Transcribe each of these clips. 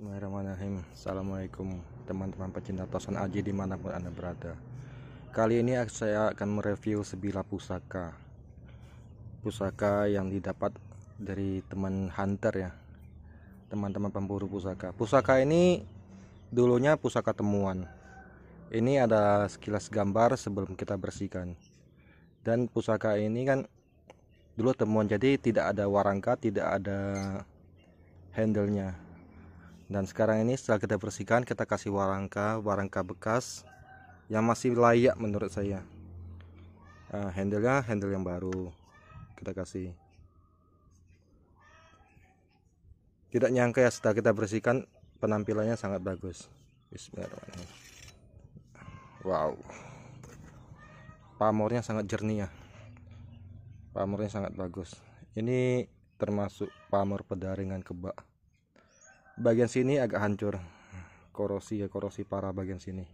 Bismillahirrahmanirrahim Assalamualaikum teman-teman pecinta tosan aji dimanapun anda berada Kali ini saya akan mereview sebilah pusaka Pusaka yang didapat dari teman hunter ya Teman-teman pemburu pusaka Pusaka ini dulunya pusaka temuan Ini ada sekilas gambar sebelum kita bersihkan Dan pusaka ini kan dulu temuan jadi tidak ada warangka tidak ada handle nya dan sekarang ini setelah kita bersihkan kita kasih warangka warangka bekas yang masih layak menurut saya uh, handlenya handle yang baru kita kasih tidak nyangka ya setelah kita bersihkan penampilannya sangat bagus Bismillahirrahmanirrahim wow pamornya sangat jernih ya pamornya sangat bagus ini termasuk pamor pedaringan kebak bagian sini agak hancur korosi ya korosi parah bagian sini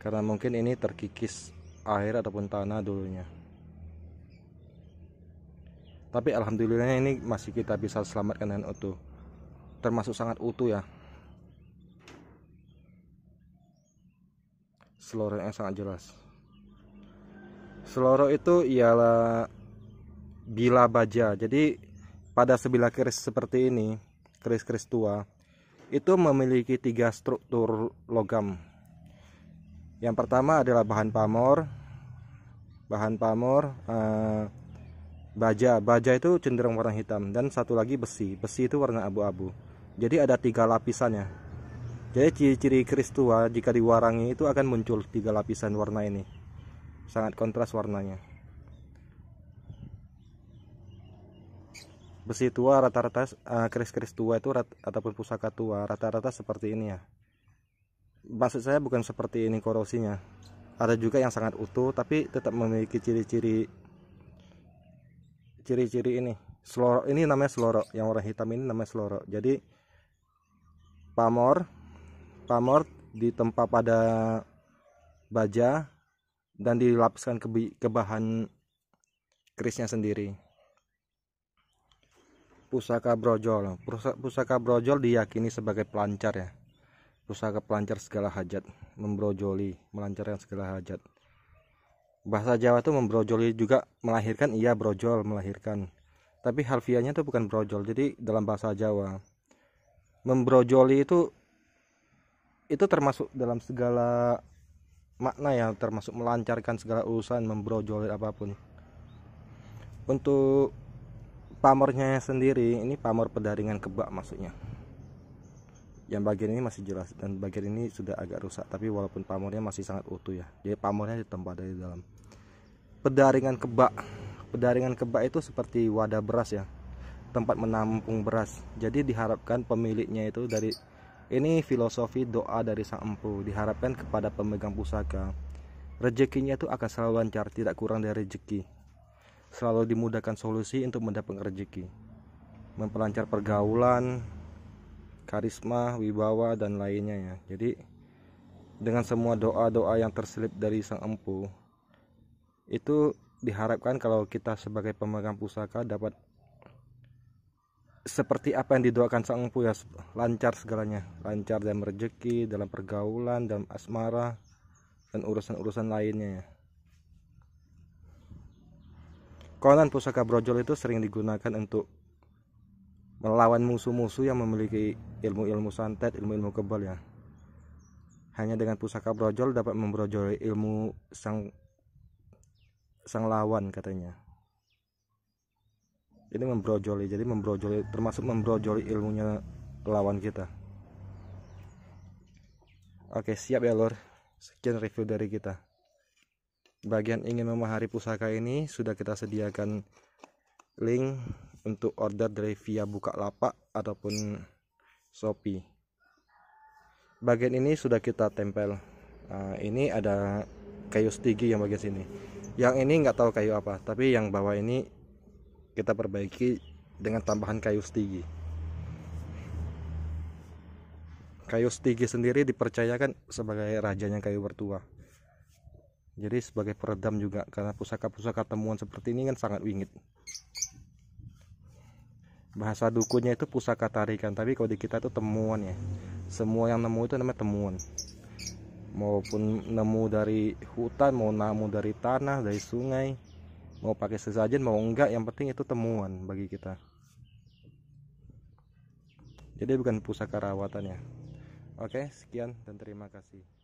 karena mungkin ini terkikis air ataupun tanah dulunya tapi alhamdulillah ini masih kita bisa selamatkan dengan utuh termasuk sangat utuh ya seloroh sangat jelas seloroh itu ialah bila baja jadi pada sebilah keris seperti ini keris-keris tua itu memiliki tiga struktur logam. Yang pertama adalah bahan pamor, bahan pamor, eh, baja, baja itu cenderung warna hitam dan satu lagi besi, besi itu warna abu-abu. Jadi ada tiga lapisannya. Jadi ciri-ciri keris tua jika diwarangi itu akan muncul tiga lapisan warna ini. Sangat kontras warnanya. besi tua rata-rata keris eh, keris-keris tua itu rat, ataupun pusaka tua rata-rata seperti ini ya maksud saya bukan seperti ini korosinya ada juga yang sangat utuh tapi tetap memiliki ciri-ciri ciri-ciri ini selorok ini namanya selorok yang warna hitam ini namanya selorok jadi pamor pamor ditempa pada baja dan dilapiskan ke, ke bahan kerisnya sendiri pusaka brojol pusaka brojol diyakini sebagai pelancar ya pusaka pelancar segala hajat membrojoli melancarkan segala hajat bahasa Jawa itu membrojoli juga melahirkan iya brojol melahirkan tapi harfiahnya itu bukan brojol jadi dalam bahasa Jawa membrojoli itu itu termasuk dalam segala makna ya termasuk melancarkan segala urusan membrojoli apapun untuk pamornya sendiri ini pamor pedaringan kebak maksudnya yang bagian ini masih jelas dan bagian ini sudah agak rusak tapi walaupun pamornya masih sangat utuh ya jadi pamornya ditempa dari dalam pedaringan kebak pedaringan kebak itu seperti wadah beras ya tempat menampung beras jadi diharapkan pemiliknya itu dari ini filosofi doa dari sang empu diharapkan kepada pemegang pusaka rezekinya itu akan selalu lancar tidak kurang dari rezeki selalu dimudahkan solusi untuk mendapatkan rezeki, memperlancar pergaulan, karisma, wibawa dan lainnya ya. Jadi dengan semua doa-doa yang terselip dari sang empu itu diharapkan kalau kita sebagai pemegang pusaka dapat seperti apa yang didoakan sang empu ya lancar segalanya lancar dan rezeki dalam pergaulan dalam asmara dan urusan-urusan lainnya ya Konon pusaka brojol itu sering digunakan untuk melawan musuh-musuh yang memiliki ilmu-ilmu santet, ilmu-ilmu kebal ya. Hanya dengan pusaka brojol dapat membrojoli ilmu sang sang lawan katanya. Ini membrojoli, jadi membrojoli termasuk membrojoli ilmunya lawan kita. Oke, siap ya, Lor. Sekian review dari kita bagian ingin memahari pusaka ini sudah kita sediakan link untuk order dari via buka lapak ataupun Shopee. Bagian ini sudah kita tempel. Nah, ini ada kayu stigi yang bagian sini. Yang ini nggak tahu kayu apa, tapi yang bawah ini kita perbaiki dengan tambahan kayu stigi Kayu stigi sendiri dipercayakan sebagai rajanya kayu bertuah jadi sebagai peredam juga karena pusaka-pusaka temuan seperti ini kan sangat wingit bahasa dukunnya itu pusaka tarikan tapi kalau di kita itu temuan ya semua yang nemu itu namanya temuan maupun nemu dari hutan mau nemu dari tanah dari sungai mau pakai sesajen mau enggak yang penting itu temuan bagi kita jadi bukan pusaka rawatannya. oke sekian dan terima kasih